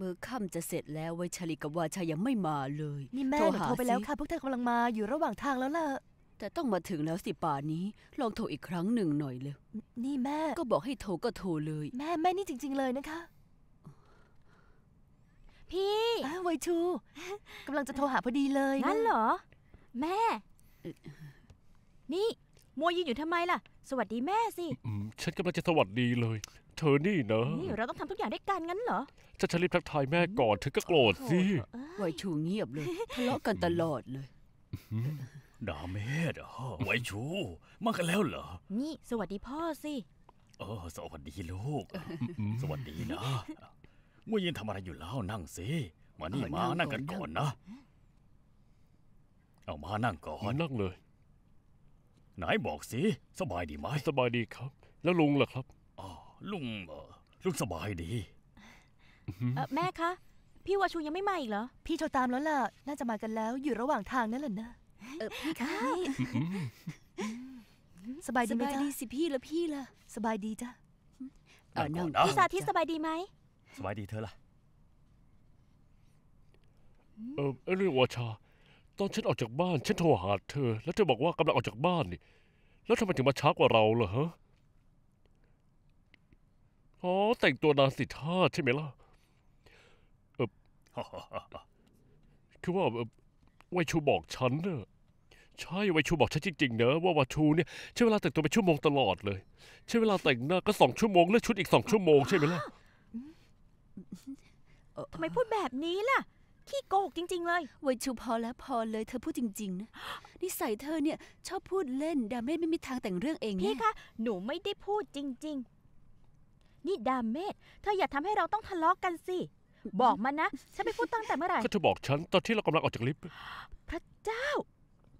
มือค่ำจะเสร็จแล้วไวชลิกับวาชายังไม่มาเลย นี่แม่โทรไปแล้วค่ะ พวกเธอกำลังมาอยู่ระหว่างทางแล้วล่ะ แต่ต้องมาถึงแล้วสิป่านี้ ลองโทรอีกครั้งหนึ่งหน่อยเลย นี่แม่ ก็บอกให้โทรก็โทรเลย แม่แม่นี่จริงๆเลยนะคะ พี่ไวชูกำลังจะโทรหาพอดีเลย นั่นเหรอแม่ นี่มัวยืนอยู่ทำไมล่ะ สวัสดีแม่สิฉันกำลังจะสวัสดีเลยเธอนี่นะนี่เราต้องทำทุกอย่างด้วยกันงั้นเหรอ จะฉันรีบทักทายแม่ก่อนเธอก็โกรธสิ ไวชูเงียบเลยทะเลาะกันตลอดเลยดาเมดไวชู มากันแล้วเหรอ นี่สวัสดีพ่อสิเออสวัสดีลูกสวัสดีนะ เมื่อยินทำอะไรอยู่แล้วนั่งสิ มานี่มานั่งกันก่อนนะ เอามานั่งก่อน นั่งเลย ไหนบอกสิสบายดีไหม สบายดีครับ แล้วลุงล่ะครับลุงเออลุงสบายดีเออแม่คะ พี่วาชูยังไม่มาอีกเหรอพี่โทรตามแล้วล่ะน่าจะมากันแล้ว อยู่ระหว่างทางนั่นแหละนะเออพี่คะสบายดีไหมบายดีสิพี่แล้วพี่ล่ะสบายดีจ้ะะพี่สาธิตสบายดีไหม สบายดีเธอล่ะเออเรื่องวาชาตอนฉันออกจากบ้านฉันโทรหาเธอ แล้วเธอบอกว่ากำลังออกจากบ้านนี่แล้วทำไมถึงมาช้ากว่าเราเหรอฮะอ๋อแต่งตัวนาสิทธาใช่ไหมล่ะเออคือว่าไวชูบอกฉันเนอะใช่ไวชูบอกฉันจริงๆเนอะว่าวาชูเนี่ยใช้เวลาแต่งตัวเป็นชั่วโมงตลอดเลยใช้เวลาแต่งหน้าก็สองชั่วโมงแล้วชุดอีกสองชั่วโมงใช่ไหมล่ะทำไมพูดแบบนี้ล่ะขี้โกกจริง ๆ เลยไวชูพอแล้วพอเลยเธอพูดจริง ๆ นะนิสัยเธอเนี่ย ชอบพูดเล่นดาเมจไม่มีทางแต่งเรื่องเองพี่คะหนูไม่ได้พูดจริง ๆนี่ดาเมศเธออย่าทำให้เราต้องทะเลาะกกันสิ บอกมานะ ฉันไปพูดตั้งแต่เมื่อไหร่ก็เธอบอกฉันตอนที่เรากำลังออกจากลิฟต์ พระเจ้า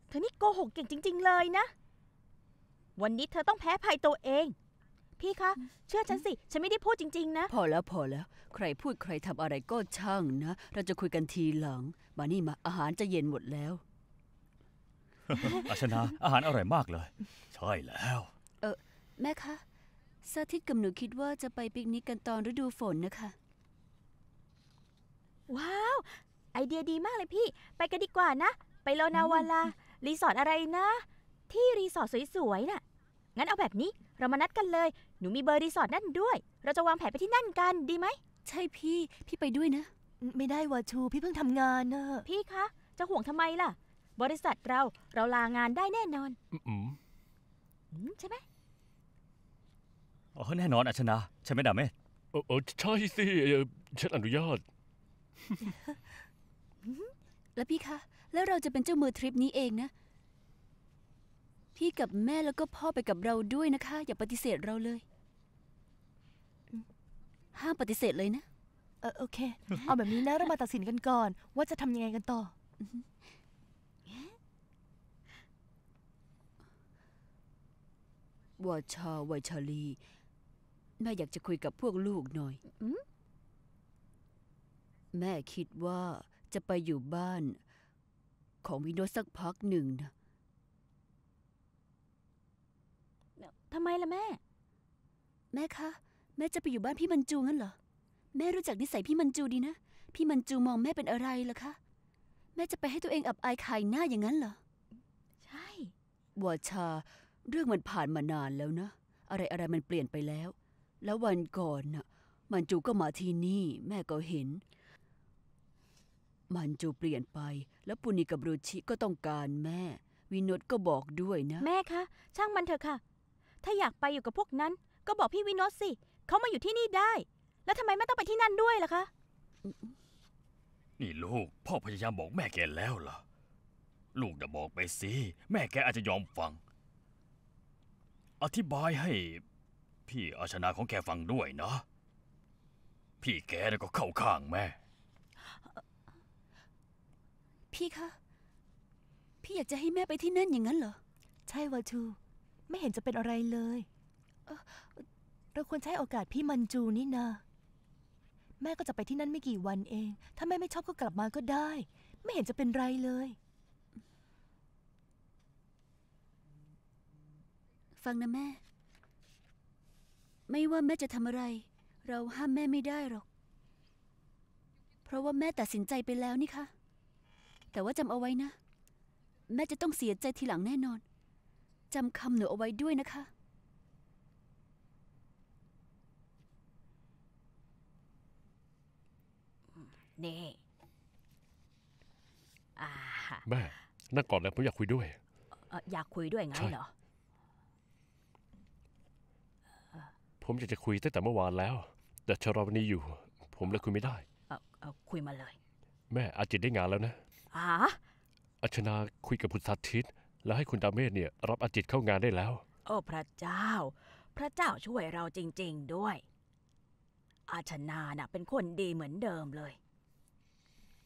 เธอนี่โกหกเก่งจริง ๆ เลยนะ วันนี้เธอต้องแพ้ภัยตัวเอง พี่คะ เชื่อฉันสิ ฉันไม่ได้พูดจริงๆ นะ พอแล้วพอแล้วใครพูดใครทำอะไรก็ช่างนะ เราจะคุยกันทีหลังมานี่มา อาหารจะเย็นหมดแล้วอาชนะ อาหารอร่อยมากเลย ใช่แล้ว เออแม่คะซาทิตกับหนูคิดว่าจะไปปิกนิกกันตอนฤดูฝนนะคะ ว้าว ไอเดียดีมากเลยพี่ ไปกันดีกว่านะ ไปโลนาวาลา รีสอร์ทอะไรนะ ที่รีสอร์ทสวยๆน่ะงั้นเอาแบบนี้เรามานัดกันเลย หนูมีเบอร์รีสอร์ทนั่นด้วย เราจะวางแผนไปที่นั่นกันดีไหม ใช่พี่ พี่ไปด้วยนะ ไม่ได้วะชูพี่เพิ่งทำงานเนอะพี่คะ จะห่วงทำไมล่ะ บริษัทเราเราลางานได้แน่นอนอือืมใช่ไหมอ๋แน่นอน อัชนาใช่ไหมดาเมศเออใช่สิฉันอนุญาต แล้วพี่คะแล้วเราจะเป็นเจ้ามือทริปนี้เองนะ พี่กับแม่แล้วก็พ่อไปกับเราด้วยนะคะ อย่าปฏิเสธเราเลย ห้ามปฏิเสธเลยนะเออโอเคเอาแบบนี้นะ เรามาตัดสินกันก่อน ว่าจะทำยังไงกันต่อวาชาวัยชาลีแม่อยากจะคุยกับพวกลูกหน่อย แม่คิดว่าจะไปอยู่บ้านของวินโนสักพักหนึ่งนะทำไมล่ะแม่ แม่คะแม่จะไปอยู่บ้านพี่มันจูงั้นเหรอ แม่รู้จักนิสัยพี่มันจูดีนะ พี่มันจูมองแม่เป็นอะไรล่ะคะ แม่จะไปให้ตัวเองอับอายขายหน้าอย่างนั้นเหรอ ใช่ววชาเรื่องมันผ่านมานานแล้วนะ อะไรอะไรมันเปลี่ยนไปแล้วแล้ววันก่อนน่ะ มันจูก็มาที่นี่ แม่ก็เห็น มันจูเปลี่ยนไป แล้วปุณิกับรุชิก็ต้องการแม่ วินดก็บอกด้วยนะ แม่คะ ช่างมันเถอะค่ะ ถ้าอยากไปอยู่กับพวกนั้น ก็บอกพี่วินดสิ เขามาอยู่ที่นี่ได้ แล้วทำไมแม่ต้องไปที่นั่นด้วยล่ะคะนี่ลูกพ่อพยายามบอกแม่แกแล้วล่ะลูกจะาบอกไปสิ แม่แกอาจจะยอมฟัง อธิบายให้พี่อาชนาของแกฟังด้วยนะ พี่แกน่ะก็เข้าข้างแม่ พี่คะ พี่อยากจะให้แม่ไปที่นั่นอย่างนั้นเหรอ ใช่วาทูไม่เห็นจะเป็นอะไรเลย เราควรใช้โอกาสพี่มันจูนี่นาแม่ก็จะไปที่นั่นไม่กี่วันเอง ถ้าแม่ไม่ชอบก็กลับมาก็ได้ ไม่เห็นจะเป็นไรเลย ฟังนะแม่ไม่ว่าแม่จะทำอะไร เราห้ามแม่ไม่ได้หรอก เพราะว่าแม่ตัดสินใจไปแล้วนี่คะแต่ว่าจำเอาไว้นะ แม่จะต้องเสียใจทีหลังแน่นอนจำคำหนูเอาไว้ด้วยนะคะนี่าแม่นั่งก่อนแล้วผมอยากคุยด้วยออยากคุยด้วยไงเหรอผมอยากจะคุยตั้งแต่เมื่อวานแล้ว แต่ชราวนีอยู่ ผมเลยคุยไม่ได้เอาเอาคุยมาเลย แม่อาจิตได้งานแล้วนะอ๋ออัชนาคุยกับคุณสาธทิตแล้วให้คุณดาเมศเนี่ย รับอาจิตเข้างานได้แล้ว โอ้พระเจ้า พระเจ้าช่วยเราจริง ๆด้วยอาชนาน่ะเป็นคนดีเหมือนเดิมเลย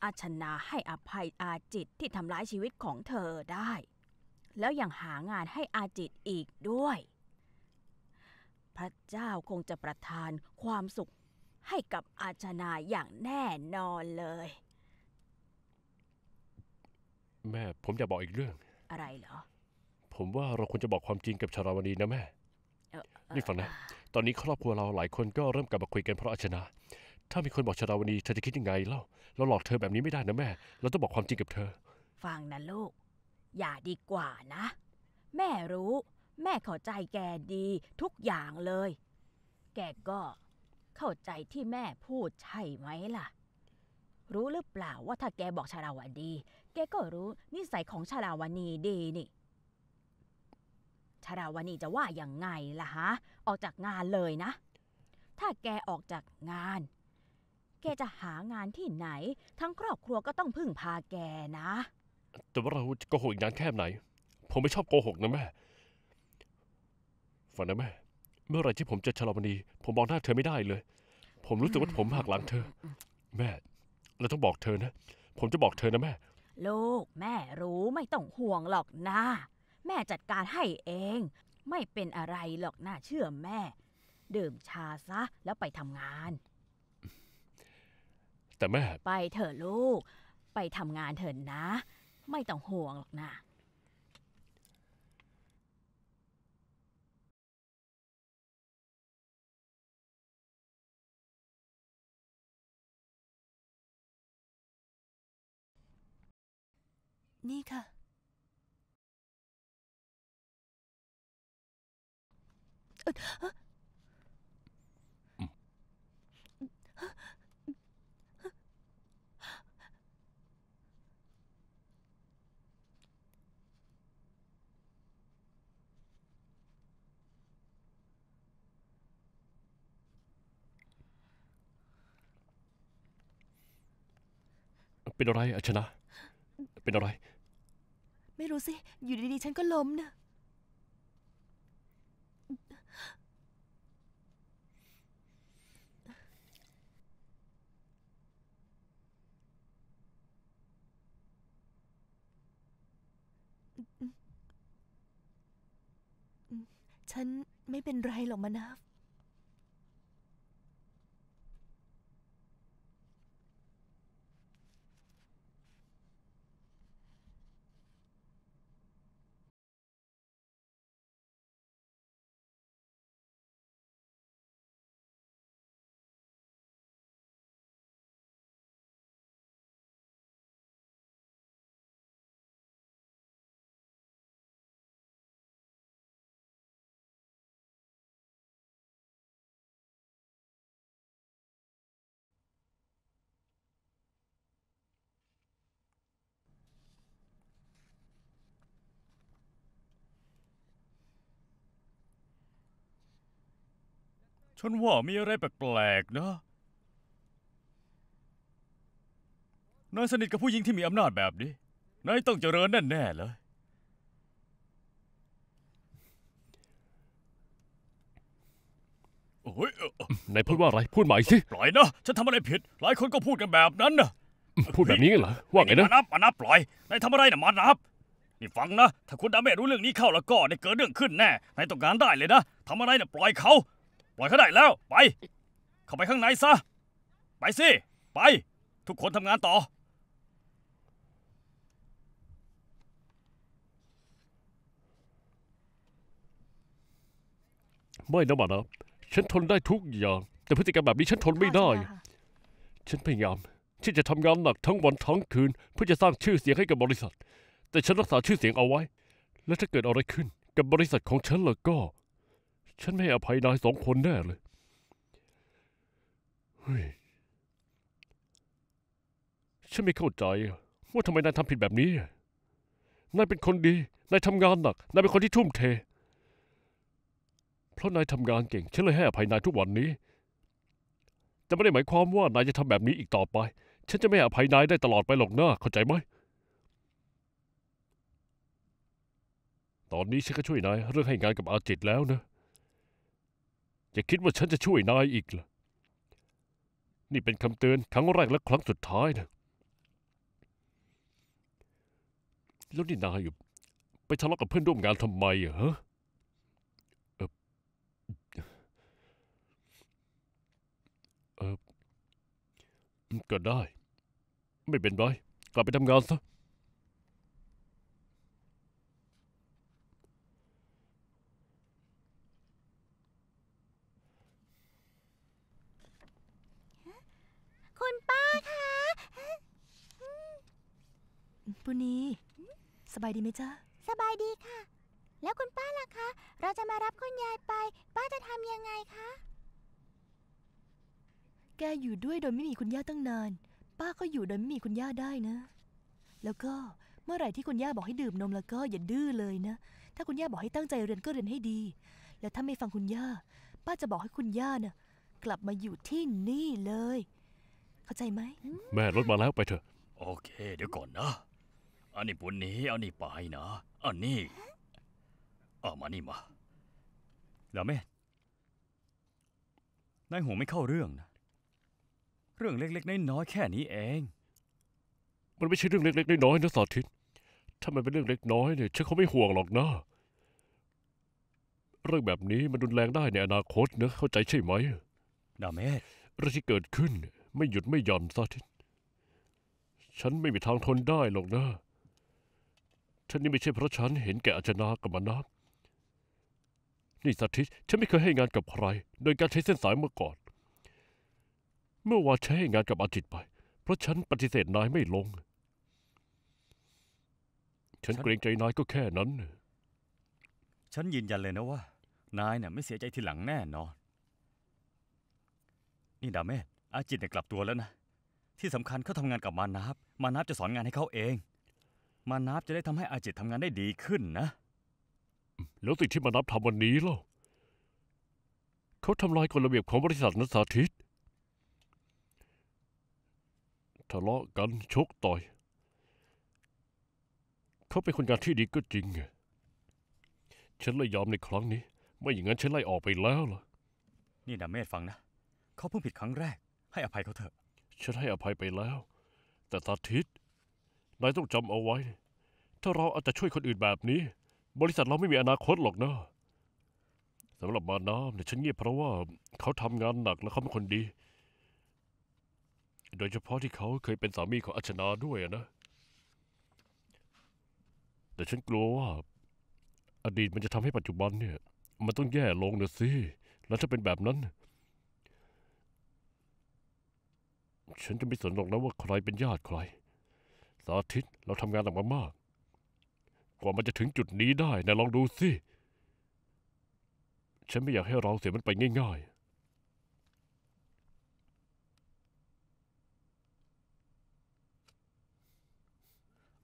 อาชนาให้อภัยอาจิตที่ทำร้ายชีวิตของเธอได้ แล้วยังหางานให้อาจิตอีกด้วยพระเจ้าคงจะประทานความสุขให้กับอาชนาอย่างแน่นอนเลย แม่ผมจะบอกอีกเรื่อง อะไรเหรอ ผมว่าเราควรจะบอกความจริงกับชาราวดีนะแม่นี่ฟังนะตอนนี้ครอบครัวเราหลายคนก็เริ่มกลับมาคุยกันเพราะอาชนาถ้ามีคนบอกชาราวดีเธอจะคิดยังไงเล่าเราหลอกเธอแบบนี้ไม่ได้นะแม่เราต้องบอกความจริงกับเธอ ฟังนะลูกอย่าดีกว่านะ แม่รู้แม่เข้าใจแกดีทุกอย่างเลย แกก็เข้าใจที่แม่พูดใช่ไหมล่ะ รู้หรือเปล่าว่าถ้าแกบอกชาลาวดี แกก็รู้นิสัยของชาลาวณีดีนี่ชาลาวณีจะว่าอย่างไงล่ะฮะออกจากงานเลยนะ ถ้าแกออกจากงาน แกจะหางานที่ไหน ทั้งครอบครัวก็ต้องพึ่งพาแกนะ แต่ว่าเราจะโกหกอีกนานแค่ไหน ผมไม่ชอบโกหกนะแม่ฝันนะแม่ เมื่อไหร่ที่ผมเจอชลมณีผมมองหน้าเธอไม่ได้เลย ผมรู้สึกว่าผมหักหลังเธอ แม่ เราต้องบอกเธอนะ ผมจะบอกเธอนะแม่ ลูกแม่รู้ไม่ต้องห่วงหรอกนะ แม่จัดการให้เอง ไม่เป็นอะไรหรอกน่าเชื่อแม่ดื่มชาซะแล้วไปทำงาน แต่แม่ ไปเถอะลูก ไปทำงานเถอะนะ ไม่ต้องห่วงหรอกนะนี่ค่ะ เป็นอะไรอาชนะ เป็นอะไรไม่รู้สิ อยู่ดีๆ ฉันก็ล้มนะฉันไม่เป็นไรหรอกมานาฟฉันว่ามีอะไรแปลกๆนะ นายสนิทกับผู้หญิงที่มีอำนาจแบบนี้ นายต้องเจริญแน่ๆเลยโอ้ยนายพูดว่าอะไร พูดใหม่สิ ปล่อยนะ ฉันทำอะไรผิด หลายคนก็พูดกันแบบนั้นนะพูดแบบนี้เหรอ ว่าไงนะมานับมานับปล่อย นายทำอะไรนะมานับ นี่ฟังนะ ถ้าคุณดาเมรู้เรื่องนี้เข้าแล้วก็ไดเกิดเรื่องขึ้นแน่ นายต้องการได้เลยนะทำอะไรนะปล่อยเขาปล่อยเขาได้แล้วไปเข้าไปข้างในซะไปสิ ไป ทุกคนทำงานต่อไม่นะมานะฉันทนได้ทุกอย่าง แต่พฤติกรรมแบบนี้ฉันทนไม่ได้ ฉันพยายามที่จะทำงานหนักทั้งวันทั้งคืน เพื่อจะสร้างชื่อเสียงให้กับบริษัท แต่ฉันรักษาชื่อเสียงเอาไว้ และถ้าเกิดอะไรขึ้นกับบริษัทของฉันล่ะก็ฉันไม่อภัยนายสองคนแน่เลยฉันไม่เข้าใจว่าทำไมนายทำผิดแบบนี้ นายเป็นคนดี นายทำงานหนัก นายเป็นคนที่ทุ่มเท เพราะนายทำงานเก่งฉันเลยให้อภัยนายทุกวันนี้แต่ไม่ได้หมายความว่านายจะทำแบบนี้อีกต่อไป ฉันจะไม่อภัยนายได้ตลอดไปหรอกนะเข้าใจไหม ตอนนี้ฉันก็ช่วยนายเรื่องให้งานกับอาจิตแล้วนะจะคิดว่าฉันจะช่วยนายอีกล่ะ นี่เป็นคำเตือน ครั้งแรกและครั้งสุดท้ายนะ แล้วนี่นายอยู่ ไปทะเลาะกับเพื่อนร่วมงานทำไมอะฮะเออเออ ก็ได้ ไม่เป็นไร กลับไปทำงานซะปุณีสบายดีไหมจ๊ะสบายดีค่ะ แล้วคุณป้าล่ะคะเราจะมารับคุณยายไป ป้าจะทำยังไงคะแกอยู่ด้วยโดยไม่มีคุณย่าตั้งนานป้าก็อยู่โดยไม่มีคุณย่าได้นะ แล้วก็เมื่อไหร่ที่คุณย่าบอกให้ดื่มนมแล้วก็อย่าดื้อเลยนะถ้าคุณย่าบอกให้ตั้งใจเรียนก็เรียนให้ดี แล้วถ้าไม่ฟังคุณย่า ป้าจะบอกให้คุณย่านะ่ะกลับมาอยู่ที่นี่เลย เข้าใจไหมแม่รถมาแล้วไปเถอะโอเคเดี๋ยวก่อนนะอันนี้ปุ่นนี้อันนี้ไปนะ อันนี้ เอามานี่มาลาเมศนายหัวไม่เข้าเรื่องนะเรื่องเล็ก ๆ น้อยๆแค่นี้เองมันไม่ใช่เรื่องเล็กๆน้อยๆนะสาธิตถ้ามันเป็นเรื่องเล็กน้อยเนี่ยฉันเขาไม่ห่วงหรอกนะเรื่องแบบนี้มันรุนแรงได้ ในอนาคตนะเข้าใจใช่ไหมดาเมสเรื่องที่เกิดขึ้น ไม่หยุดไม่หย่อนสาธิตฉันไม่มีทางทนได้หรอกนะฉันนี่ไม่ใช่เพราะฉันเห็นแก่อาจนากับมานะนี่สติตฉันไม่เคยให้งานกับใคร โดยการใช้เส้นสายมาก่อน เมื่อวานใช้ให้งานกับอาจิตไป เพราะฉันปฏิเสธนายไม่ลง ฉันเกรงใจนายก็แค่นั้น ฉันยืนยันเลยนะว่านายเนี่ยไม่เสียใจทีหลังแน่นอน นี่ดาเมศอาจิตเนี่ยกลับตัวแล้วนะ ที่สำคัญเขาทำงานกับมานับมานับจะสอนงานให้เขาเองมานับจะได้ทำให้อาเจตทำงานได้ดีขึ้นนะแล้วสิ่งที่มานับทำวันนี้เล่าเขาทำลายกฎระเบียบของบริษัทนัสสาธิตทะเลาะกันชกต่อยเขาเป็นคนงานที่ดีก็จริงไงฉันเลยยอมในครั้งนี้ไม่อย่างนั้นฉันไล่ออกไปแล้วล่ะ นี่ดาเมธฟังนะเขาเพิ่งผิดครั้งแรก ให้อภัยเขาเถอะฉันให้อภัยไปแล้ว แต่สาธิตนายต้องจำเอาไว้ ถ้าเราเอาแต่ช่วยคนอื่นแบบนี้ บริษัทเราไม่มีอนาคตหรอกนะสำหรับมาน้ำเนี่ย ฉันเงียบเพราะว่าเขาทำงานหนักและเขาเป็นคนดี โดยเฉพาะที่เขาเคยเป็นสามีของอัชนาด้วยนะ แต่ฉันกลัวว่า อดีตมันจะทำให้ปัจจุบันเนี่ย มันต้องแย่ลงนะสิแล้วถ้าเป็นแบบนั้น ฉันจะไม่สนหรอกนะว่าใครเป็นญาติใครสาธิตเราทำงานหนักมามาก กว่ามันจะถึงจุดนี้ได้นะลองดูสิ ฉันไม่อยากให้เราเสียมันไปง่ายๆ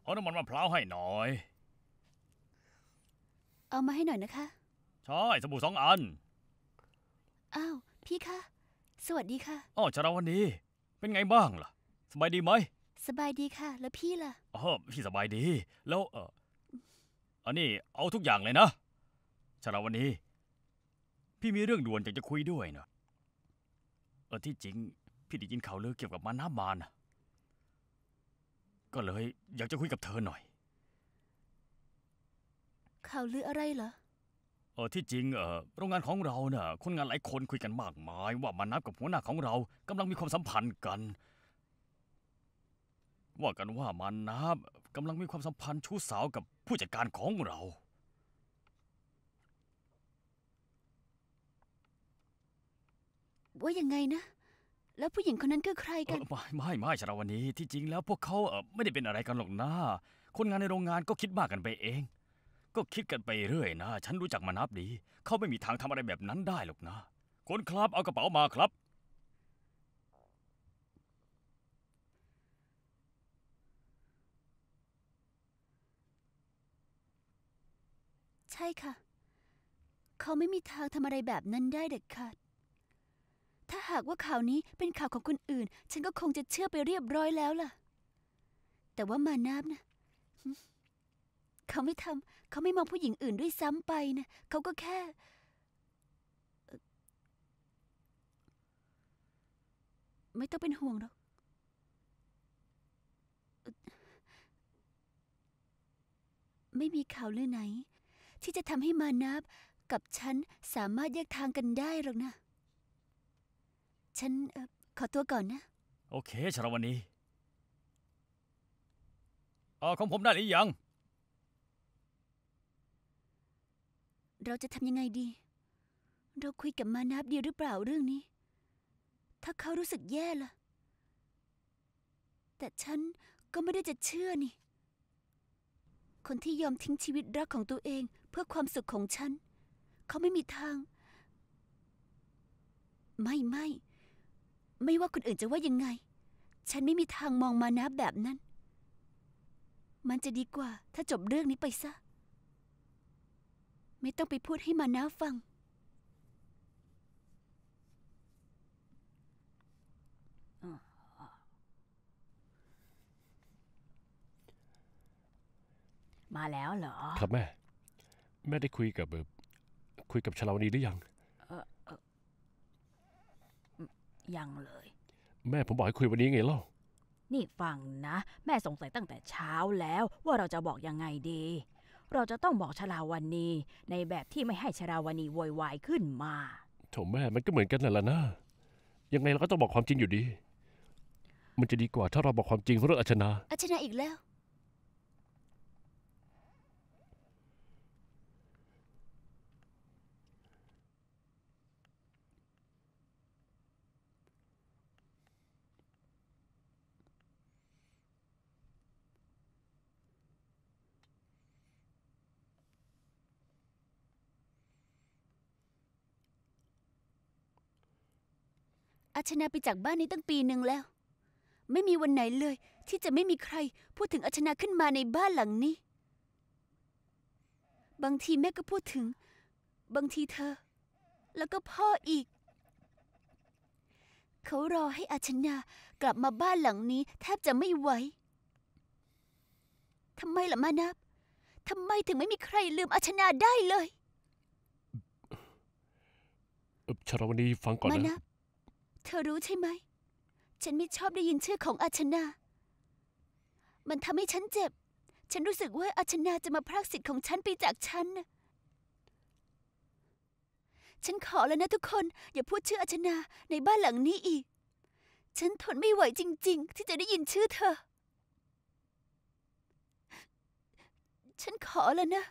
เอาน้ำมันมะพร้าวให้หน่อย เอามาให้หน่อยนะคะ ใช่สบู่สองอัน อ้าวพี่คะ สวัสดีค่ะ อ๋อชารวันนี้เป็นไงบ้างล่ะ สบายดีไหมสบายดีค่ะ แล้วพี่ล่ะอ๋อพี่สบายดี แล้วเอออันนี้เอาทุกอย่างเลยนะสำหรัวันนี้ พี่มีเรื่องด่วนอยากจะคุยด้วยเนาะเออที่จริง พี่ได้ยินข่าวเลือเกี่ยวกับมาน้ามานก็เลย อยากจะคุยกับเธอหน่อยข่าวลืออะไรเหรอเออที่จริงเออโรงงานของเราเนะ่ะ คนงานหลายคนคุยกันมากมาย ว่ามานับกับหัวหน้าของเรา กำลังมีความสัมพันธ์กันว่ากันว่ามันนะกำลังมีความสัมพันธ์ชู้สาวกับผู้จัดการของเรา ว่ายังไงนะ แล้วผู้หญิงคนนั้นคือใครกัน ไม่ไม่ไม่ชาวันนี้ที่จริงแล้วพวกเขาไม่ได้เป็นอะไรกันหรอกนะ คนงานในโรงงานก็คิดมากกันไปเอง ก็คิดกันไปเรื่อยนะ ฉันรู้จักมานับดี เขาไม่มีทางทำอะไรแบบนั้นได้หรอกนะ คนครับเอากระเป๋ามาครับช่ค่ะ เขาไม่มีทางทำอะไรแบบนั้นได้เด็ดขาดถ้าหากว่าข่าวนี้เป็นข่าวของคนอื่น ฉันก็คงจะเชื่อไปเรียบร้อยแล้วล่ะ แต่ว่ามานาบนะ เขาไม่ทำเขาไม่มองผู้หญิงอื่นด้วยซ้ำไปนะ เขาก็แค่ ไม่ต้องเป็นห่วงหรอก ไม่มีข่าวรือไหนที่จะทำให้มานับกับฉันสามารถแยกทางกันได้หรอกนะ ฉันออขอตัวก่อนนะ โอเคชาวันนี้เอาของผมได้หรือยัง เราจะทำยังไงดี เราคุยกับมานับดีหรือเปล่าเรื่องนี้ ถ้าเขารู้สึกแย่ล่ะ แต่ฉันก็ไม่ได้จะเชื่อนี่ คนที่ยอมทิ้งชีวิตรักของตัวเองเพื่อความสุขของฉัน เขาไม่มีทาง ไม่ไม่ ไม่ว่าคนอื่นจะว่ายังไง ฉันไม่มีทางมองมานะแบบนั้น มันจะดีกว่า ถ้าจบเรื่องนี้ไปซะ ไม่ต้องไปพูดให้มานะฟัง มาแล้วเหรอ ครับแม่แม่ได้คุยกับแบบคุยกับชลาวนีหรือยังยังเลย แม่ผมบอกให้คุยวันนี้ไงเล่านี่ฟังนะ แม่สงสัยตั้งแต่เช้าแล้ว ว่าเราจะบอกยังไงดี เราจะต้องบอกชลาวันนีในแบบที่ไม่ให้ชลาวันนีโวยวายขึ้นมาโถแม่มันก็เหมือนกันนแหละนะยังไงเราก็ต้องบอกความจริงอยู่ดี มันจะดีกว่าถ้าเราบอกความจริงเรื่องอัชนาอัชนาอีกแล้วอาชนาไปจากบ้านนี้ตั้งปีหนึ่งแล้ว ไม่มีวันไหนเลย ที่จะไม่มีใคร พูดถึงอาชนาขึ้นมาในบ้านหลังนี้ บางทีแม่ก็พูดถึง บางทีเธอ แล้วก็พ่ออีก เขารอให้อาชนากลับมาบ้านหลังนี้ แทบจะไม่ไหวทำไมล่ะมานับทำไมถึงไม่มีใครลืมอาชนาได้เลยชราวนีฟังก่อนนะเธอรู้ใช่ไหม ฉันไม่ชอบได้ยินชื่อของอาชนา มันทำให้ฉันเจ็บ ฉันรู้สึกว่าอาชนาจะมาพรากสิทธิ์ของฉันไปจากฉัน ฉันขอแล้วนะทุกคน อย่าพูดชื่ออาชนาในบ้านหลังนี้อีก ฉันทนไม่ไหวจริง ๆ ที่จะได้ยินชื่อเธอ ฉันขอแล้วนะ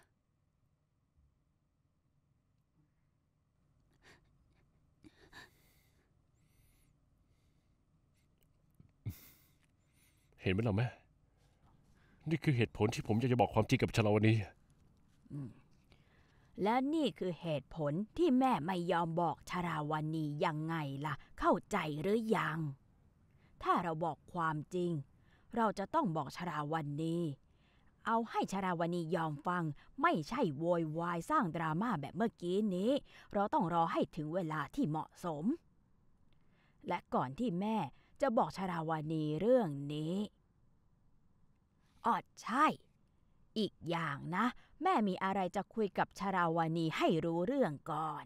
เห็นไหมล่ะแม่นี่คือเหตุผลที่ผมอยากจะบอกความจริงกับชลาวนีและนี่คือเหตุผลที่แม่ไม่ยอมบอก ชราวันนียังไงล่ะ เข้าใจหรือยัง ถ้าเราบอกความจริง เราจะต้องบอกชราวันนีเอาให้ชราวันนียอมฟัง ไม่ใช่โวยวายสร้างดราม่าแบบเมื่อกี้นี้ เราต้องรอให้ถึงเวลาที่เหมาะสม และก่อนที่แม่จะบอกชาราวานีเรื่องนี้ออดใช่ อีกอย่างนะ แม่มีอะไรจะคุยกับชาราวานีให้รู้เรื่องก่อน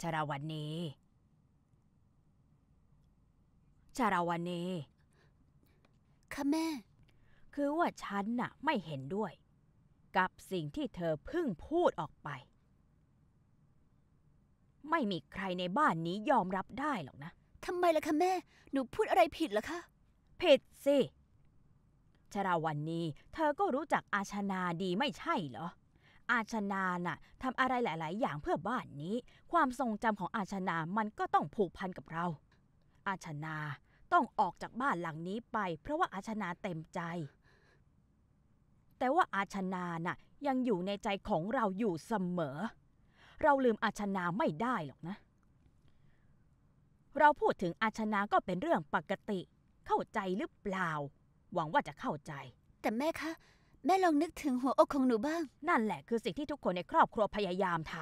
ชาราวนีชาราวนี ค่ะแม่คือว่าฉันน่ะไม่เห็นด้วย กับสิ่งที่เธอเพิ่งพูดออกไป ไม่มีใครในบ้านนี้ยอมรับได้หรอกนะทำไมล่ะคะแม่ หนูพูดอะไรผิดเหรอคะผิดสิชราวันนี้ เธอก็รู้จักอาชนาดีไม่ใช่เหรอ อาชนาน่ะทำอะไรหลาย ๆ อย่างเพื่อบ้านนี้ ความทรงจำของอาชนา มันก็ต้องผูกพันกับเรา อาชนาต้องออกจากบ้านหลังนี้ไป เพราะว่าอาชนาเต็มใจแต่ว่าอาชนาน่ะ ยังอยู่ในใจของเราอยู่เสมอ เราลืมอาชนาไม่ได้หรอกนะ เราพูดถึงอาชนา ก็เป็นเรื่องปกติ เข้าใจหรือเปล่า หวังว่าจะเข้าใจ แต่แม่คะแม่ลองนึกถึงหัวอกของหนูบ้าง นั่นแหละคือสิ่งที่ทุกคนในครอบครัวพยายามท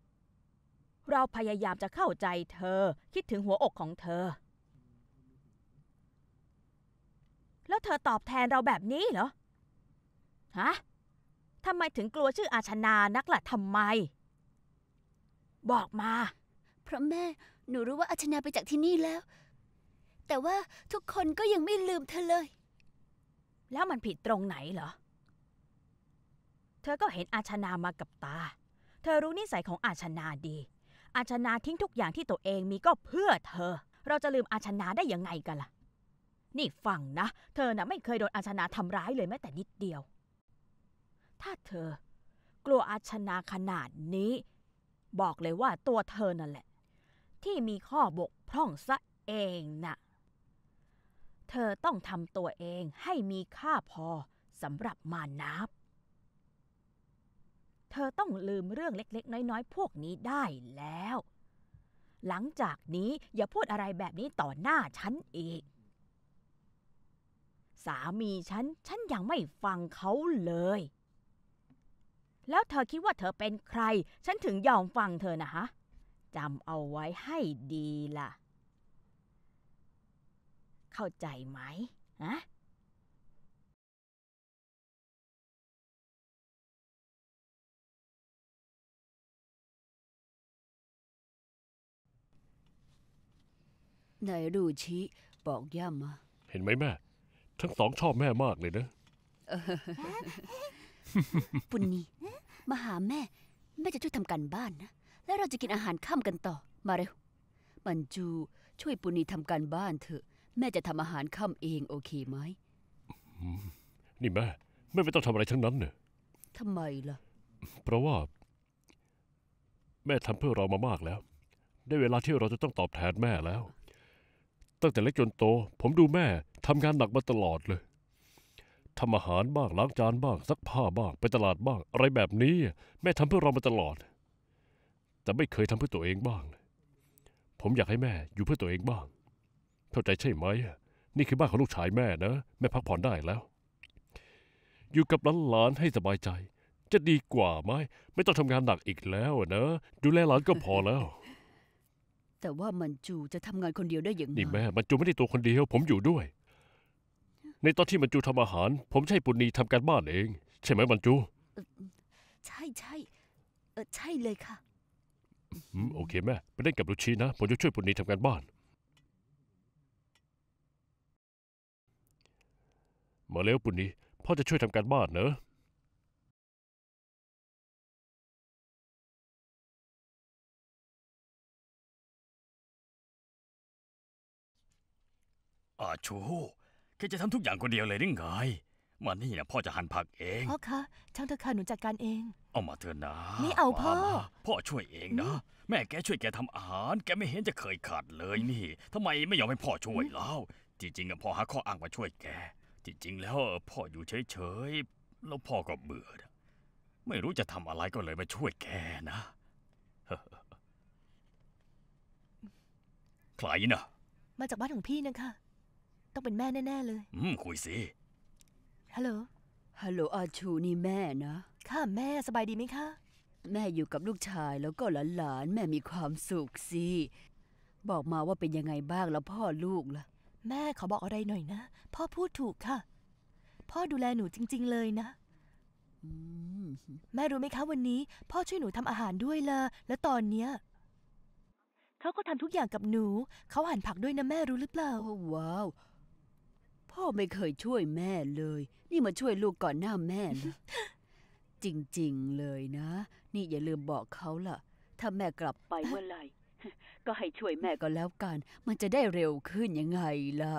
ำเราพยายามจะเข้าใจเธอ คิดถึงหัวอกของเธอแล้วเธอตอบแทนเราแบบนี้เหรอ ฮะทำไมถึงกลัวชื่ออาชนา นักล่ะทำไม บอกมา เพราะแม่ หนูรู้ว่าอาชนาไปจากที่นี่แล้ว แต่ว่าทุกคนก็ยังไม่ลืมเธอเลย แล้วมันผิดตรงไหนเหรอ เธอก็เห็นอาชนามากับตา เธอรู้นิสัยของอาชนาดี อาชนาทิ้งทุกอย่างที่ตัวเองมีก็เพื่อ เธอ เราจะลืมอาชนาได้ยังไงกันล่ะนี่ฟังนะเธอนะ่ะไม่เคยโดนอาชนาทำร้ายเลยแม้แต่นิดเดียว ถ้าเธอกลัวอาชนาขนาดนี้ บอกเลยว่าตัวเธอนั่นแหละ ที่มีข้อบกพร่องซะเองนะ่ะ เธอต้องทำตัวเองให้มีค่าพอสำหรับมานับเธอต้องลืมเรื่องเล็กๆ น้อยๆพวกนี้ได้แล้ว หลังจากนี้อย่าพูดอะไรแบบนี้ต่อหน้าฉันอีกสามีฉัน ฉันยังไม่ฟังเขาเลย แล้วเธอคิดว่าเธอเป็นใคร ฉันถึงยอมฟังเธอนะฮะจำเอาไว้ให้ดีล่ะ เข้าใจไหมฮะนายรูชิ บอกย่ามา เห็นไหมแม่ทั้งสองชอบแม่มากเลยนะ ปุณณีมาหาแม่ แม่จะช่วยทำการบ้านนะ แล้วเราจะกินอาหารค่ำกันต่อ มาเร็ว มันจูช่วยปุณณีทำการบ้านเถอะ แม่จะทำอาหารค่ำเองโอเคไหมนี่แม่แม่ไม่ต้องทำอะไรทั้งนั้นเนอะทำไมล่ะ เพราะว่า แม่ทำเพื่อเรามามากแล้ว ได้เวลาที่เราจะต้องตอบแทนแม่แล้วตั้งแต่เล็กจนโต ผมดูแม่ทำงานหนักมาตลอดเลยทำอาหารบ้างล้างจานบ้างซักผ้าบ้างไปตลาดบ้าง อะไรแบบนี้แม่ทำเพื่อเรามาตลอด แต่ไม่เคยทำเพื่อตัวเองบ้างผมอยากให้แม่อยู่เพื่อตัวเองบ้าง เข้าใจใช่ไหมนี่คือบ้านของลูกชายแม่นะแม่พักผ่อนได้แล้ว อยู่กับหลานให้สบายใจ จะดีกว่าไหมไม่ต้องทำงานหนักอีกแล้วนะ ดูแลหลานก็พอแล้วแต่ว่ามันจูจะทำงานคนเดียวได้อย่างไรนี่แม่มันจูไม่ได้ตัวคนเดียว ผมอยู่ด้วย ในตอนที่มันจูทำอาหาร ผมใช่ปุณีทำการบ้านเอง ใช่ไหมมันจู ใช่ใช่ใช่เลยค่ะโอเคแม่ไปเล่นกับลูชีนะ ผมจะช่วยปุณีทำการบ้าน มาเล้วปุณีพ่อจะช่วยทำการบ้านเนอะอาชูแกจะทำทุกอย่างคนเดียวเลยหรือไงมานี่นะพ่อจะหั่นผักเองพ่อคะช่างเถอะค่ะหนูจัดการเองเอามาเถอะนะไม่เอาพ่อพ่อช่วยเองนะ แม่แกช่วยแกทำอาหาร แกไม่เห็นจะเคยขาดเลยนี่ ทำไมไม่ยอมให้พ่อช่วยแล่วจริงๆอะพ่อหาข้ออ้างมาช่วยแก จริงๆ แล้วพ่ออยู่เฉยๆ แล้วพ่อก็เบื่อ ไม่รู้จะทำอะไรก็เลยมาช่วยแกนะ ใครนะมาจากบ้านของพี่นะคะต้องเป็นแม่แน่ๆเลย อืมคุยสิ ฮัลโหล ฮัลโหลอาชูนี่แม่นะค่ะแม่สบายดีไหมคะแม่อยู่กับลูกชายแล้วก็หลานๆแม่มีความสุขสิ บอกมาว่าเป็นยังไงบ้างแล้วพ่อลูกล่ะ แม่ขอบอกอะไรหน่อยนะ พ่อพูดถูกค่ะ พ่อดูแลหนูจริง ๆเลยนะแม่รู้ไหมคะวันนี้พ่อช่วยหนูทำอาหารด้วยละแล้วตอนเนี้ยเขาก็ทำทุกอย่างกับหนู เขาหั่นผักด้วยนะแม่รู้หรือเปล่าโอ้ว้าวพ่อไม่เคยช่วยแม่เลย นี่มาช่วยลูกก่อนหน้าแม่นะ จริงๆ เลยนะ นี่อย่าลืมบอกเขาล่ะ ถ้าแม่กลับไปเมื่อไหร่ ก็ให้ช่วยแม่ก็แล้วกัน มันจะได้เร็วขึ้นยังไงล่ะ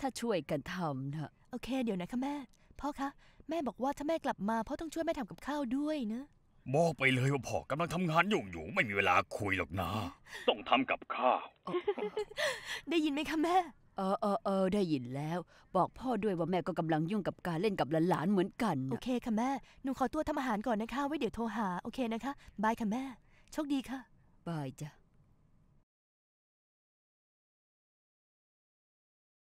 ถ้าช่วยกันทำนะโอเค เดี๋ยวนะคะแม่ พ่อคะ แม่บอกว่าถ้าแม่กลับมาพ่อต้องช่วยแม่ทำกับข้าวด้วยนะ บอกไปเลยว่าพ่อกำลังทำงานยุ่งอยู่ไม่มีเวลาคุยหรอกนะ ต้องทำกับข้าว ได้ยินไหมคะแม่เออเออเออได้ยินแล้ว บอกพ่อด้วยว่าแม่ก็กำลังยุ่งกับการเล่นกับหลานๆเหมือนกันโอเคค่ะแม่ หนูขอตัวทำอาหารก่อนนะคะไว้เดี๋ยวโทรหา โอเคนะคะบายค่ะแม่โชคดีค่ะบายจ้ะ